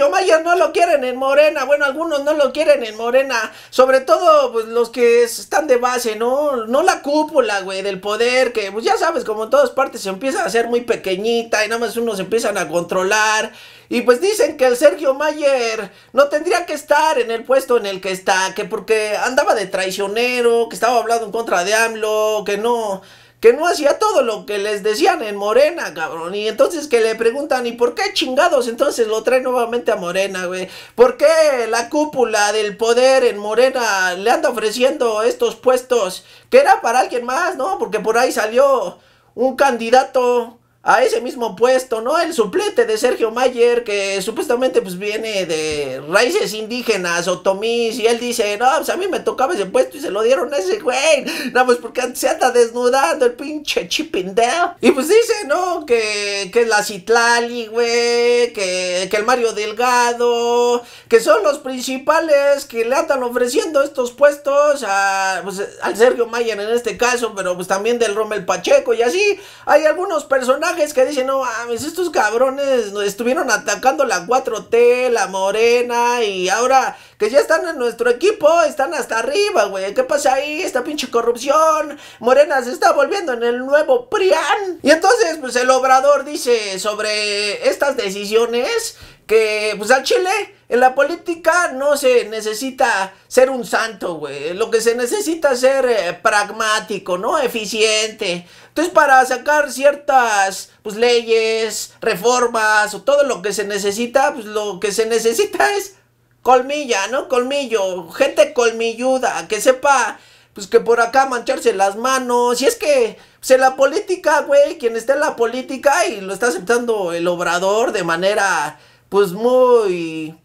Sergio Mayer no lo quieren en Morena, bueno, algunos no lo quieren en Morena, sobre todo pues, los que están de base, ¿no? No la cúpula, güey, del poder, que pues ya sabes, como en todas partes se empieza a hacer muy pequeñita y nada más unos empiezan a controlar. Y pues dicen que el Sergio Mayer no tendría que estar en el puesto en el que está, que porque andaba de traicionero, que estaba hablando en contra de AMLO, que no, que no hacía todo lo que les decían en Morena, cabrón. Y entonces que le preguntan, ¿y por qué chingados? Entonces lo trae nuevamente a Morena, güey. ¿Por qué la cúpula del poder en Morena le anda ofreciendo estos puestos que era para alguien más, no? Porque por ahí salió un candidato a ese mismo puesto, ¿no? El suplente de Sergio Mayer, que supuestamente pues viene de raíces indígenas, otomís, y él dice, no, pues a mí me tocaba ese puesto y se lo dieron a ese güey, no, pues porque se anda desnudando el pinche chipindeo. Y pues dice, ¿no? Que, que es la Citlali, güey, que eh, que el Mario Delgado, que son los principales que le andan ofreciendo estos puestos a, pues, al Sergio Mayer en este caso, pero pues también del Rommel Pacheco y así. Hay algunos personajes que dicen, no mames, estos cabrones estuvieron atacando la 4T, la Morena y ahora que ya están en nuestro equipo, están hasta arriba, güey. ¿Qué pasa ahí? Esta pinche corrupción. Morena se está volviendo en el nuevo PRIAN. Y entonces, pues el obrador dice sobre estas decisiones que, pues al Chile, en la política no se necesita ser un santo, güey. Lo que se necesita es ser eh, pragmático, ¿no? Eficiente. Entonces, para sacar ciertas pues, leyes, reformas o todo lo que se necesita, pues lo que se necesita es colmilla, ¿no? Colmillo, gente colmilluda, que sepa, pues que por acá mancharse las manos. Y es que, pues la política, güey, quien está en la política y lo está aceptando el obrador de manera, pues muy,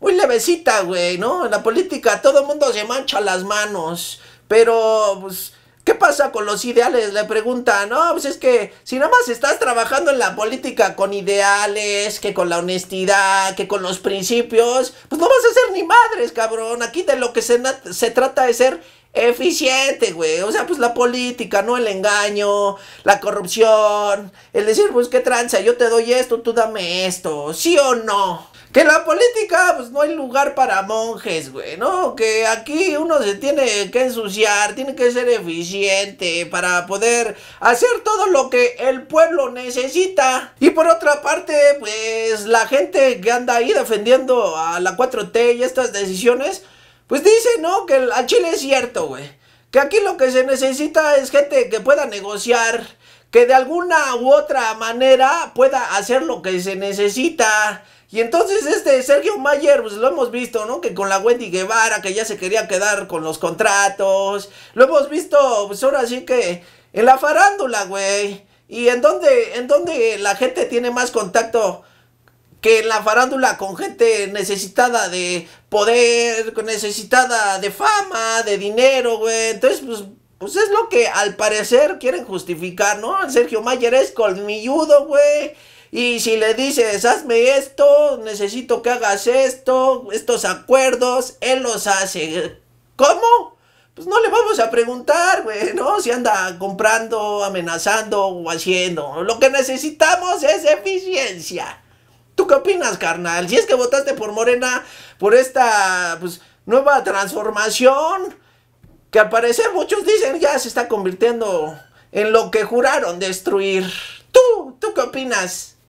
muy levecita, güey, ¿no? En la política todo el mundo se mancha las manos, pero, pues ¿Qué pasa con los ideales? Le pregunta, no, pues es que si nada más estás trabajando en la política con ideales, que con la honestidad, que con los principios, pues no vas a ser ni madres, cabrón. Aquí de lo que se, se trata es ser eficiente, güey. O sea, pues la política, ¿no? El engaño, la corrupción, el decir, pues qué tranza, yo te doy esto, tú dame esto, sí o no. Que la política, pues no hay lugar para monjes, güey, ¿no? Que aquí uno se tiene que ensuciar, tiene que ser eficiente para poder hacer todo lo que el pueblo necesita. Y por otra parte, pues la gente que anda ahí defendiendo a la 4T y estas decisiones, pues dice, ¿no? Que a Chile es cierto, güey. Que aquí lo que se necesita es gente que pueda negociar, que de alguna u otra manera pueda hacer lo que se necesita. Y entonces este Sergio Mayer, pues lo hemos visto, ¿no? Que con la Wendy Guevara, que ya se quería quedar con los contratos. Lo hemos visto, pues ahora sí que en la farándula, güey. Y en donde, en la gente tiene más contacto que en la farándula con gente necesitada de poder, necesitada de fama, de dinero, güey. Entonces, pues pues es lo que al parecer quieren justificar, ¿no? Sergio Mayer es colmilludo, güey. Y si le dices, hazme esto, necesito que hagas esto, estos acuerdos, él los hace. ¿Cómo? Pues no le vamos a preguntar, güey, ¿no? Si anda comprando, amenazando o haciendo. Lo que necesitamos es eficiencia. ¿Tú qué opinas, carnal? Si es que votaste por Morena, por esta, pues, nueva transformación que al parecer muchos dicen ya se está convirtiendo en lo que juraron destruir. ¿Tú, tú qué opinas?